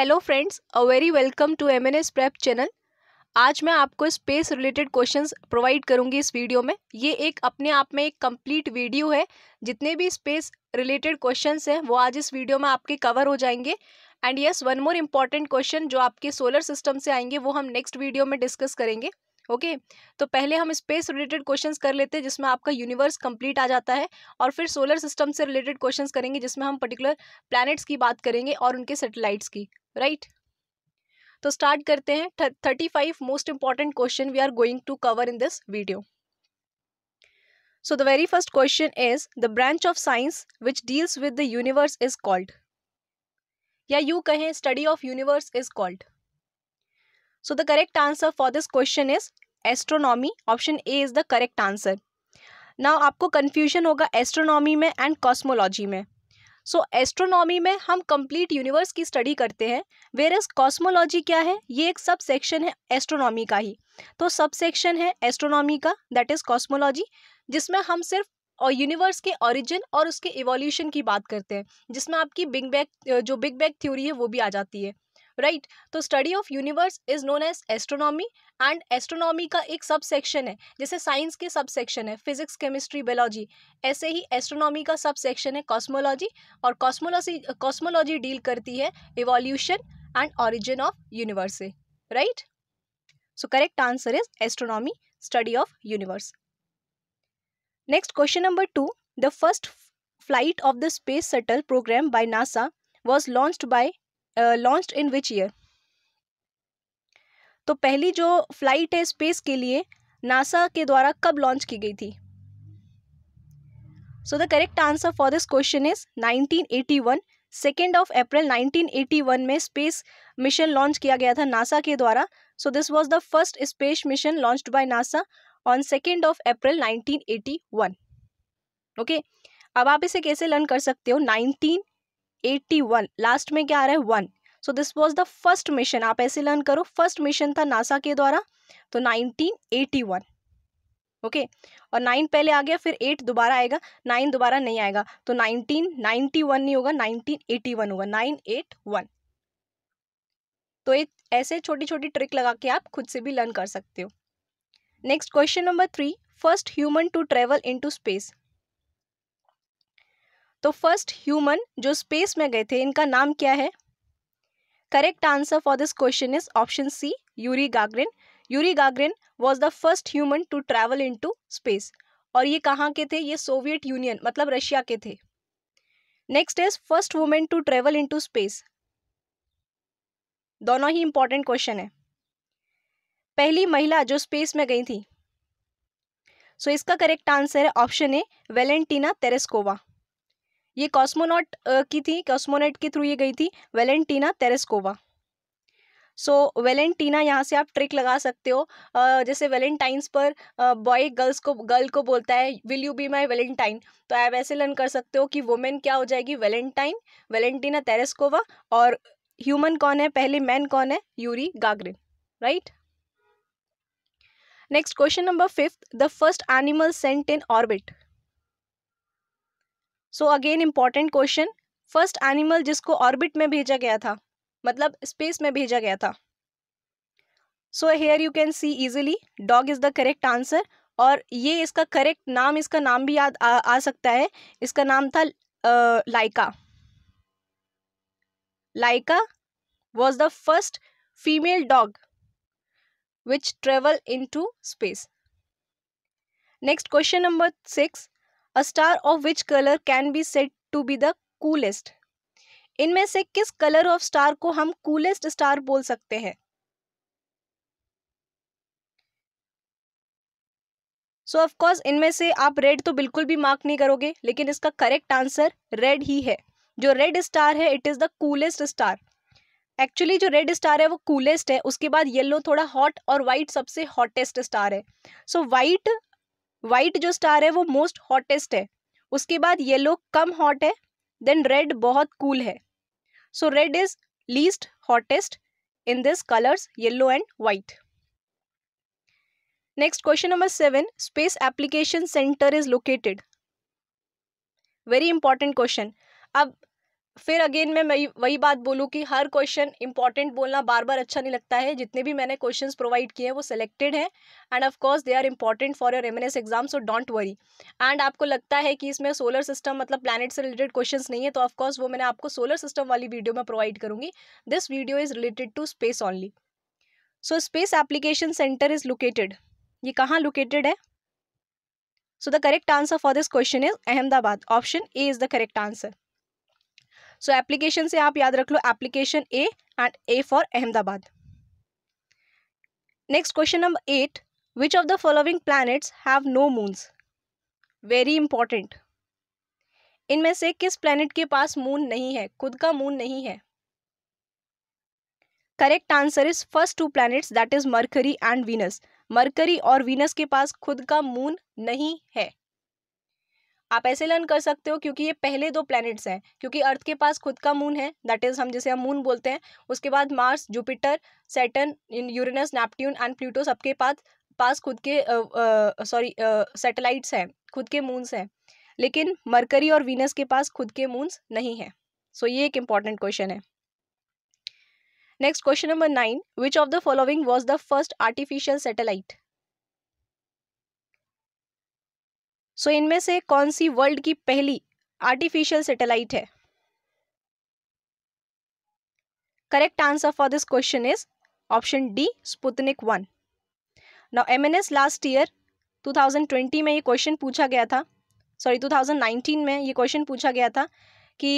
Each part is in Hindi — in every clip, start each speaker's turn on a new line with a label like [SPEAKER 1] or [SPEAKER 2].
[SPEAKER 1] Hello friends a very welcome to M N S prep channel आज मैं आपको स्पेस रिलेटेड क्वेश्चंस प्रोवाइड करूंगी इस वीडियो में ये एक अपने आप में एक कंप्लीट वीडियो है जितने भी स्पेस रिलेटेड क्वेश्चंस हैं वो आज इस वीडियो में आपके कवर हो जाएंगे and yes one more important question जो आपके सोलर सिस्टम से आएंगे वो हम नेक्स्ट वीडियो में डिस्कस करेंगे ओके okay? तो पहले हम स्पेस रिलेटेड क्वेश्चंस कर लेते हैं जिसमें आपका यूनिवर्स कंप्लीट आ जाता है और फिर सोलर सिस्टम से रिलेटेड क्वेश्चंस करेंगे जिसमें हम पर्टिकुलर प्लैनेट्स की बात करेंगे और उनके सैटेलाइट्स की राइट तो स्टार्ट करते हैं thirty five most important question we are going to cover in this video so the very first question is the branch of science which deals with the universe is called या यू कहें study of universe is called so the correct answer for this question is astronomy option A is the correct answer now आपको कन्फ्यूजन होगा एस्ट्रोनॉमी में एंड कॉस्मोलॉजी में सो so, एस्ट्रोनॉमी में हम कंप्लीट यूनिवर्स की स्टडी करते हैं वेर एस कॉस्मोलॉजी क्या है ये एक सब सेक्शन है एस्ट्रोनॉमी का ही तो सब सेक्शन है एस्ट्रोनॉमी का दैट इज़ कॉस्मोलॉजी जिसमें हम सिर्फ और यूनिवर्स के ओरिजिन और उसके इवोल्यूशन की बात करते हैं जिसमें आपकी बिग बैग जो बिग बैग थ्योरी है वो भी आ जाती है राइट तो study of universe is known as astronomy and astronomy का एक सब सेक्शन है जैसे साइंस के सब सेक्शन है फिजिक्स केमिस्ट्री बायोलॉजी ऐसे ही एस्ट्रोनॉमी का सब सेक्शन है कॉस्मोलॉजी और कॉस्मोलॉजी कॉस्मोलॉजी डील करती है evolution and origin of universe से right so correct answer is astronomy study of universe next question number two the first flight of the space shuttle program by NASA was launch by launch in which year तो पहली जो फ्लाइट है स्पेस के लिए नासा के द्वारा कब लॉन्च की गई थी so the correct answer for this question is 1981 second of April 1981 में स्पेस मिशन लॉन्च किया गया था नासा के द्वारा so this was the first space mission launched by NASA on second of April 1981 okay okay? अब आप इसे कैसे लर्न कर सकते हो एट्टी वन लास्ट में क्या आ रहा है one so this was the first mission आप ऐसे लर्न करो फर्स्ट मिशन था नासा के द्वारा तो नाइनटीन एटी वन ओके और नाइन पहले आ गया फिर एट दोबारा आएगा नाइन दोबारा नहीं आएगा तो नाइनटीन नाइन्टी वन नहीं होगा नाइनटीन एटी वन होगा नाइन एट वन तो एक ऐसे छोटी छोटी ट्रिक लगा के आप खुद से भी लर्न कर सकते हो next question number three first human to travel into space तो फर्स्ट ह्यूमन जो स्पेस में गए थे इनका नाम क्या है correct answer for this question is option C Yuri Gagarin Yuri Gagarin was the first human to travel into space और ये कहाँ के थे ये सोवियत यूनियन मतलब रशिया के थे next is first women to travel into space दोनों ही इंपॉर्टेंट क्वेश्चन है पहली महिला जो स्पेस में गई थी सो so इसका करेक्ट आंसर है ऑप्शन ए वेलेंटीना तेरेस्कोवा ये कॉस्मोनॉट की थी कॉस्मोनेट के थ्रू ये गई थी Valentina Tereshkova so so, Valentina यहाँ से आप ट्रिक लगा सकते हो जैसे वेलेंटाइंस पर बॉय गर्ल्स को गर्ल को बोलता है will you be my valentine तो आप ऐसे लर्न कर सकते हो कि वुमेन क्या हो जाएगी वेलेंटाइन वेलेंटीना तेरेस्कोवा और ह्यूमन कौन है पहले मैन कौन है Yuri Gagarin right next question number fifth the first animal sent in orbit so again important question first animal जिसको ऑर्बिट में भेजा गया था मतलब स्पेस में भेजा गया था so here you can see easily dog is the correct answer और ये इसका करेक्ट नाम इसका नाम भी याद आ, आ सकता है इसका नाम था Laika Laika was the first female dog which travel into space next question number six a star of which colour can be said to be the coolest इनमें से किस कलर ऑफ स्टार को हम कूलेस्ट स्टार बोल सकते हैं सो ऑफ कोर्स इनमें से आप रेड तो बिल्कुल भी मार्क नहीं करोगे लेकिन इसका करेक्ट आंसर रेड ही है जो रेड स्टार है it is the coolest star actually जो रेड स्टार है वो कूलेस्ट है उसके बाद येलो थोड़ा हॉट और वाइट सबसे हॉटेस्ट स्टार है सो so, वाइट व्हाइट जो स्टार है वो मोस्ट हॉटेस्ट है उसके बाद येलो कम हॉट है देन रेड बहुत कूल cool है so red is least hottest in this colours yellow and white next question number seven space application centre is located very important question अब फिर अगेन मैं वही वही बात बोलूँ कि हर क्वेश्चन इंपॉर्टेंट बोलना बार बार अच्छा नहीं लगता है जितने भी मैंने क्वेश्चंस प्रोवाइड किए हैं वो सिलेक्टेड हैं and of course they are important for your MNS exam so don't worry and आपको लगता है कि इसमें सोलर सिस्टम मतलब प्लानट से रिलेटेड क्वेश्चन नहीं है तो ऑफकोर्स वो मैंने आपको सोलर सिस्टम वाली वीडियो में प्रोवाइड करूँगी this video is related to space only so space application centre is located ये कहाँ लोकेटेड है so the correct answer for this question is Ahmedabad option A is the correct answer so application से आप याद रख लो application A and A for Ahmedabad next question number eight which of the following planets have no moons very important इनमें से किस प्लैनेट के पास मून नहीं है खुद का मून नहीं है correct answer is first two planets that is Mercury and Venus Mercury और वीनस के पास खुद का मून नहीं है आप ऐसे लर्न कर सकते हो क्योंकि ये पहले दो प्लैनेट्स हैं क्योंकि अर्थ के पास खुद का मून है दैट इज़ हम जैसे हम मून बोलते हैं उसके बाद Mars Jupiter Saturn Uranus Neptune and Pluto सबके पास पास खुद के सॉरी सैटेलाइट्स हैं खुद के मून्स हैं लेकिन मरकरी और वीनस के पास खुद के मून्स नहीं हैं सो so, ये एक इम्पॉर्टेंट क्वेश्चन है next question number nine which of the following was the first artificial satellite so so, इनमें से कौन सी वर्ल्ड की पहली आर्टिफिशियल सेटेलाइट है correct answer for this question is option D Sputnik one now MNS last year 2020 में ये क्वेश्चन पूछा गया था सॉरी 2019 में ये क्वेश्चन पूछा गया था कि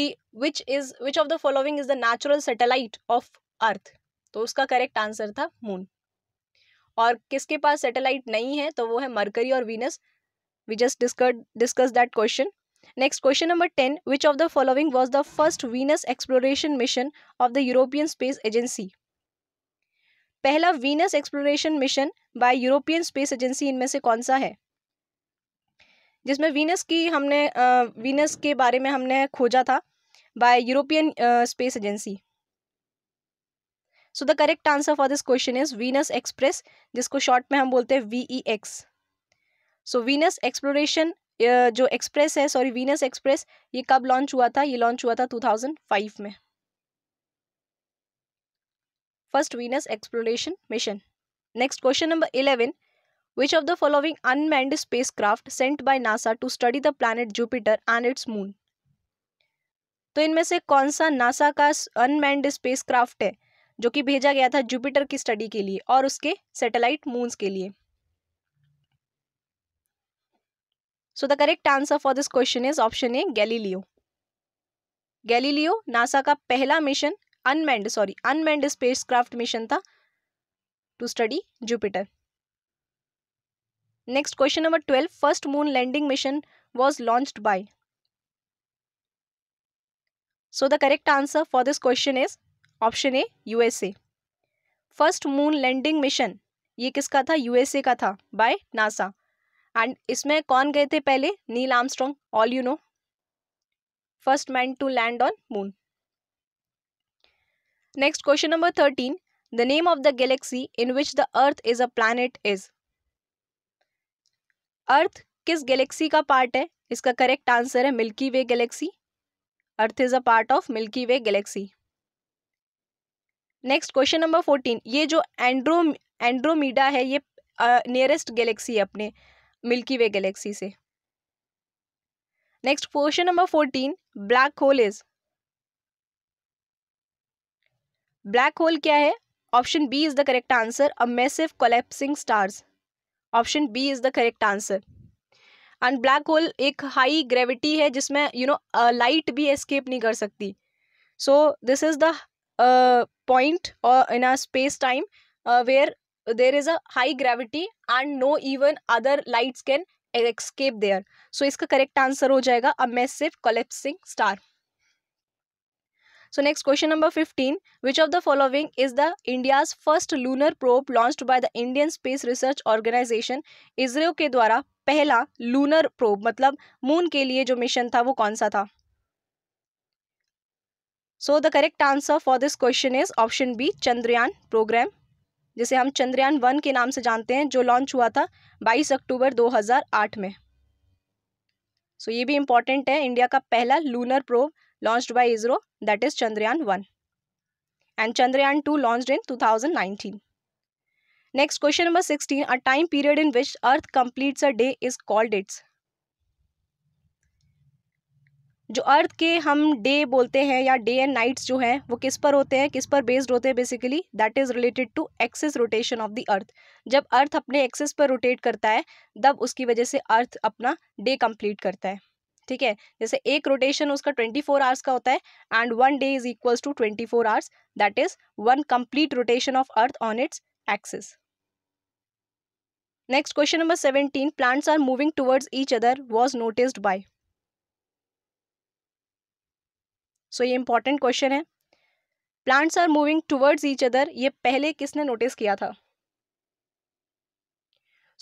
[SPEAKER 1] which is which of the following is the natural satellite of earth तो उसका करेक्ट आंसर था मून और किसके पास सेटेलाइट नहीं है तो वो है मरकरी और Venus we just discussed discuss that question next question number 10 which of the following was the first venus exploration mission of the european space agency पहला Venus exploration mission by European space agency इनमें se kaun sa hai jisme venus ki humne uh, venus ke bare mein humne khoja tha by european uh, space agency so the correct answer for this question is venus express jisko short mein hum bolte hain vex so Venus exploration जो एक्सप्रेस है सॉरी वीनस एक्सप्रेस ये कब लॉन्च हुआ था ये लॉन्च हुआ था 2005 में first Venus exploration mission next question number eleven of the following unmanned spacecraft sent by NASA to study the planet Jupiter and its moon तो इनमें से कौन सा नासा का अनमैंड स्पेस है जो कि भेजा गया था जुपिटर की स्टडी के लिए और उसके सैटेलाइट मून्स के लिए so the correct answer for this question is option A Galileo Galileo NASA का पहला मिशन unmanned sorry spacecraft mission था to study Jupiter next question number twelve first moon landing mission was launch by so the correct answer for this question is option A USA first moon landing mission ये किसका था यूएसए का था बाय नासा एंड इसमें कौन गए थे पहले Neil Armstrong all you know first man to land on moon next question number thirteen the name of the galaxy in which the earth is a planet is earth किस गैलेक्सी का पार्ट है इसका करेक्ट आंसर है Milky Way galaxy earth is a part of Milky Way galaxy next question number fourteen ये जो एंड्रो एंड्रोमीडा है ये नियरेस्ट uh, गैलेक्सी है अपने मिल्की वे गैलेक्सी से next question number fourteen black hole is black hole क्या है option B is the correct answer a massive collapsing stars option B is the correct answer and black hole एक हाई ग्रेविटी है जिसमें यू नो लाइट भी एस्केप नहीं कर सकती so this is the point in a space time where there is a high gravity and no even other lights can escape there so इसका correct answer हो जाएगा a massive collapsing star so next question number 15 which of the following is the india's first lunar probe launched by the indian space research organization ISRO के द्वारा पहला lunar probe मतलब moon के लिए जो mission था वो कौन सा था so the correct answer for this question is option b chandrayaan program जिसे हम चंद्रयान वन के नाम से जानते हैं जो लॉन्च हुआ था 22 अक्टूबर 2008 में सो so, ये भी इम्पॉर्टेंट है इंडिया का पहला lunar probe launch by ISRO that is Chandrayaan one and Chandrayaan two launch in 2019 next question number sixteen a time period in which earth completes a day is called its जो अर्थ के हम डे बोलते हैं या डे एंड नाइट्स जो हैं वो किस पर होते हैं किस पर बेस्ड होते हैं basically that is related to axis rotation of the earth जब अर्थ अपने एक्सेस पर रोटेट करता है तब उसकी वजह से अर्थ अपना डे कंप्लीट करता है ठीक है जैसे एक रोटेशन उसका ट्वेंटी फोर आवर्स का होता है and one day is equals to twenty four hours that is one complete rotation of earth on its axis next question number seventeen planets are moving towards each other was noticed by so ये इंपॉर्टेंट क्वेश्चन है planets are moving towards each other ये पहले किसने नोटिस किया था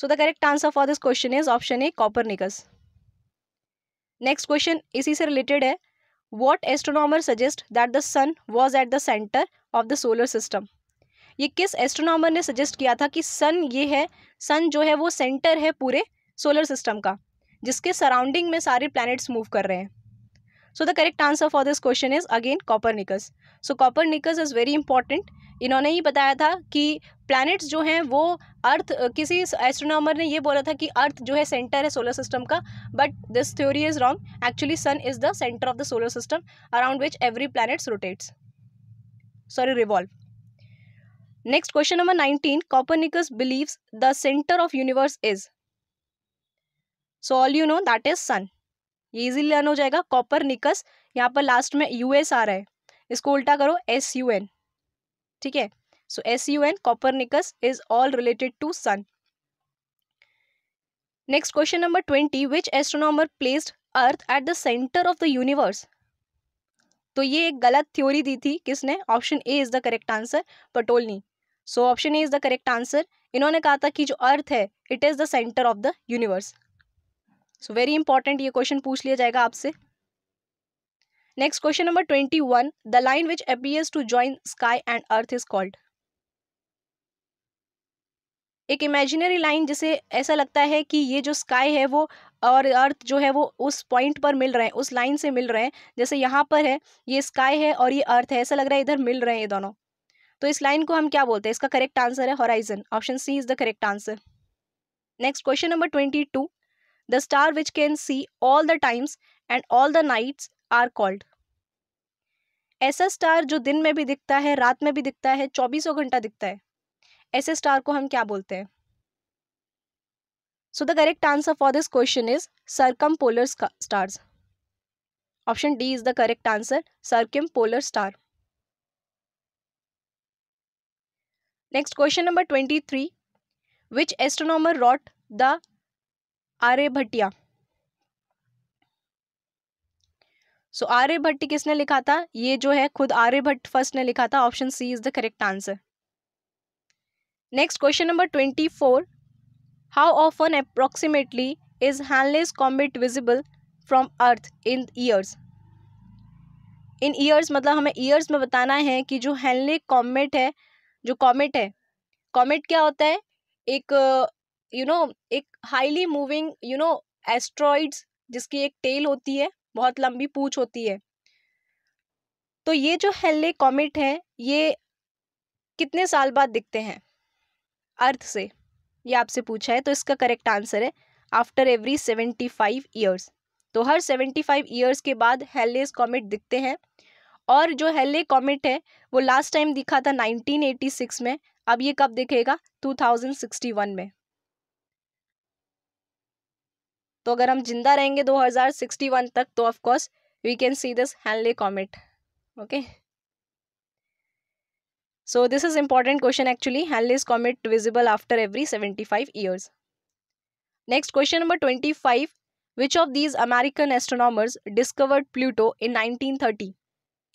[SPEAKER 1] so the correct answer for this question is option A Copernicus next question इसी से रिलेटेड है what astronomer suggest that the sun was at the centre of the solar system ये किस एस्ट्रोनॉमर ने सजेस्ट किया था कि सन ये है सन जो है वो सेंटर है पूरे सोलर सिस्टम का जिसके सराउंडिंग में सारे प्लैनेट्स मूव कर रहे हैं correct answer for this question is again Copernicus so Copernicus is very important इन्होंने ही बताया था कि प्लैनेट्स जो हैं वो अर्थ किसी एस्ट्रोनॉमर ने ये बोला था कि अर्थ जो है सेंटर है सोलर सिस्टम का but this theory is wrong actually sun is the centre of the solar system around which every planets rotates sorry revolve next question number nineteen Copernicus believes the centre of universe is so all you know that is sun ये इजीली लर्न हो जाएगा कॉपर निकस यहाँ पर लास्ट में यूएस आ रहा है इसको उल्टा करो एस यू एन ठीक है so S U N Copernicus is all related to sun next question number twenty which astronomer placed earth at the centre of the universe तो ये एक गलत थ्योरी दी थी किसने option A is the correct answer Ptolemy so option A is the correct answer इन्होंने कहा था कि जो अर्थ है it is the centre of the universe so very important ये क्वेश्चन पूछ लिया जाएगा आपसे next question number twenty one the line which appears to join sky and earth is called एक इमेजिनरी लाइन जिसे ऐसा लगता है कि ये जो स्काई है वो और अर्थ जो है वो उस पॉइंट पर मिल रहे हैं उस लाइन से मिल रहे हैं जैसे यहाँ पर है ये स्काई है और ये अर्थ है ऐसा लग रहा है इधर मिल रहे हैं ये दोनों तो इस लाइन को हम क्या बोलते हैं इसका करेक्ट आंसर है horizon option C is the correct answer next question number twenty two the star which can see all the times and all the nights are called ऐसा स्टार जो दिन में भी दिखता है रात में भी दिखता है चौबीसों घंटा दिखता है ऐसे स्टार को हम क्या बोलते हैं so the correct answer for this question is circumpolar stars option D is the correct answer circumpolar star next question number twenty three which astronomer wrote the Aryabhatiya so so, Bhatt किसने लिखा था ये जो है खुद आर्य भट्ट फर्स्ट ने लिखा था option C is the correct answer next question number twenty four how often approximately is Halley's comet visible from earth in years in years मतलब हमें ईयर्स में बताना है कि जो हैंडले कॉमेट है जो कॉमेट है कॉमेट क्या होता है एक यू नो एक highly moving you know asteroids जिसकी एक टेल होती है बहुत लंबी पूछ होती है तो ये जो हेल्ले कॉमेट है ये कितने साल बाद दिखते हैं अर्थ से ये आपसे पूछा है तो इसका करेक्ट आंसर है after every seventy five years तो हर सेवेंटी फाइव ईयर्स के बाद हेलेस कॉमेट दिखते हैं और जो हेले कॉमेट है वो लास्ट टाइम दिखा था नाइनटीन एटी सिक्स में अब ये कब दिखेगा टू थाउजेंड सिक्सटी वन में तो अगर हम जिंदा रहेंगे 2061 तक तो of course we can see this Halley comet okay so this is important question actually Halley's comet visible after every seventy five years next question number twenty five which of these American astronomers discovered Pluto in nineteen thirty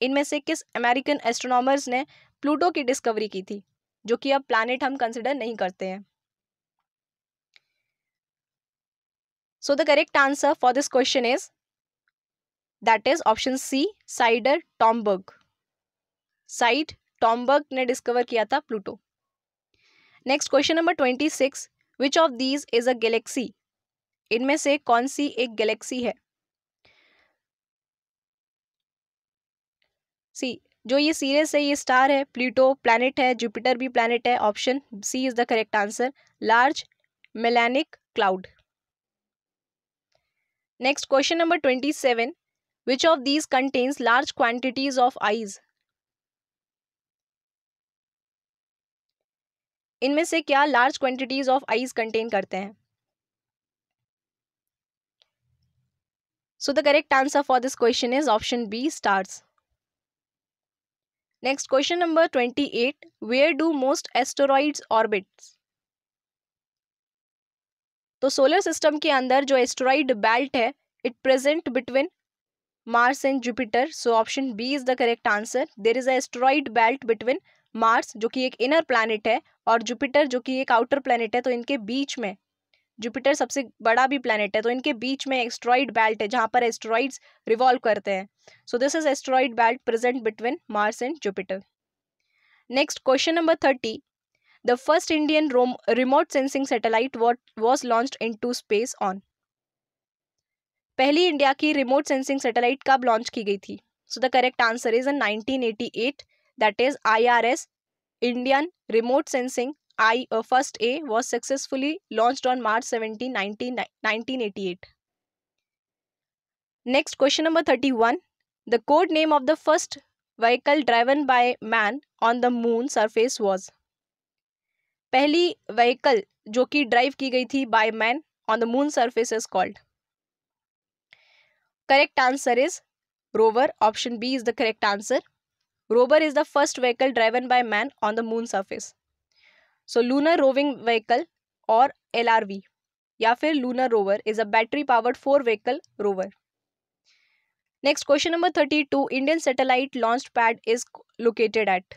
[SPEAKER 1] इनमें से किस अमेरिकन एस्ट्रोनॉमर्स ने प्लूटो की डिस्कवरी की थी जो कि अब प्लानट हम कंसिडर नहीं करते हैं So the correct answer for this question is that is option C Sider Tomberg. साइड टॉम्बर्ग ने डिस्कवर किया था Pluto next question number twenty six which of these is a galaxy इनमें से कौन सी एक गैलेक्सी है सी जो ये सीरीज है ये स्टार है प्लूटो प्लैनेट है जुपिटर भी प्लैनेट है option C is the correct answer large Magellanic cloud Next question number 27. Which of these contains large quantities of ice? In से क्या large quantities of eyes contain करते हैं? So the correct answer for this question is option B stars. Next question number 28. Where do most asteroids orbits? तो सोलर सिस्टम के अंदर जो एस्ट्रॉइड बेल्ट है it present between Mars and Jupiter so option B is the correct answer there is asteroid belt between Mars जो कि एक इनर प्लानट है और जुपिटर जो कि एक आउटर प्लानट है तो इनके बीच में जुपिटर सबसे बड़ा भी प्लानट है तो इनके बीच में एस्ट्रॉइड बेल्ट है जहाँ पर एस्ट्रॉइड्स रिवॉल्व करते हैं so this is asteroid belt present between Mars and Jupiter next question number thirty The first Indian remote sensing satellite was launched into space on. पहली इंडिया की रिमोट सेंसिंग सैटेलाइट कब लॉन्च की गई थी so the correct answer is in 1988 that is IRS Indian remote sensing I first A was successfully launched on March 17 1988 next question number 31 the code name of the first vehicle driven by man on the moon surface was पहली व्हीकल जो कि ड्राइव की गई थी by man on the moon surface is called correct answer is rover option B is the correct answer rover is the first vehicle driven by man on the moon surface so lunar roving vehicle और एल या फिर lunar rover is a battery powered four vehicle rover next question number thirty two Indian satellite launch pad is located eight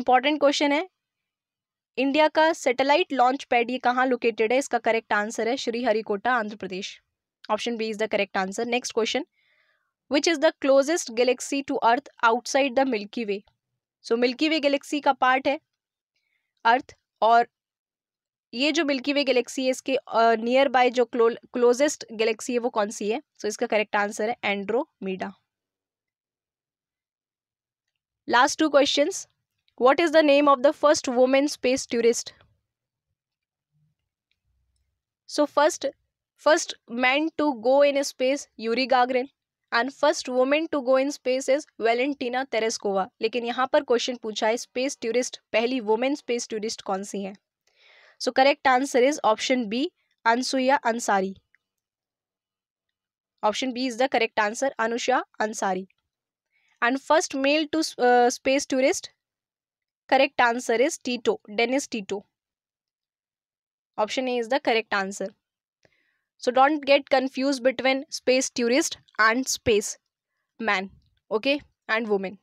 [SPEAKER 1] important question है इंडिया का सैटेलाइट लॉन्च पैड ये कहाँ लोकेटेड है इसका करेक्ट आंसर है Sriharikota Andhra Pradesh option B is the correct answer next question which is the closest galaxy to earth outside the Milky Way so Milky Way galaxy का पार्ट है अर्थ और ये जो मिल्की वे गैलेक्सी है इसके नियर बाय जो क्लोजेस्ट गैलेक्सी है वो कौन सी है सो so, इसका करेक्ट आंसर है Andromeda last two questions What is the name of the first woman space tourist? So first, first man to go in space, Yuri Gagarin. And first woman to go in space is Valentina Tereskova. लेकिन यहाँ पर question पूछा space tourist पहली woman space tourist कौन So correct answer is option B, Anushya Ansari. Option B is the correct answer, Anushya Ansari. And first male to uh, space tourist, correct answer is Tito, Dennis Tito. Option A is the correct answer. So don't get confused between space tourist and space man, okay, and woman.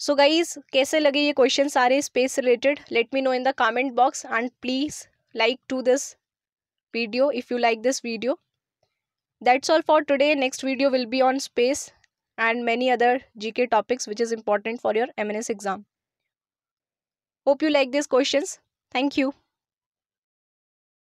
[SPEAKER 1] So guys, kaise lage ye questions are space related? Let me know in the comment box and please like to this video if you like this video. That's all for today. Next video will be on space and many other GK topics which is important for your MNS exam. Hope you like these questions. Thank you.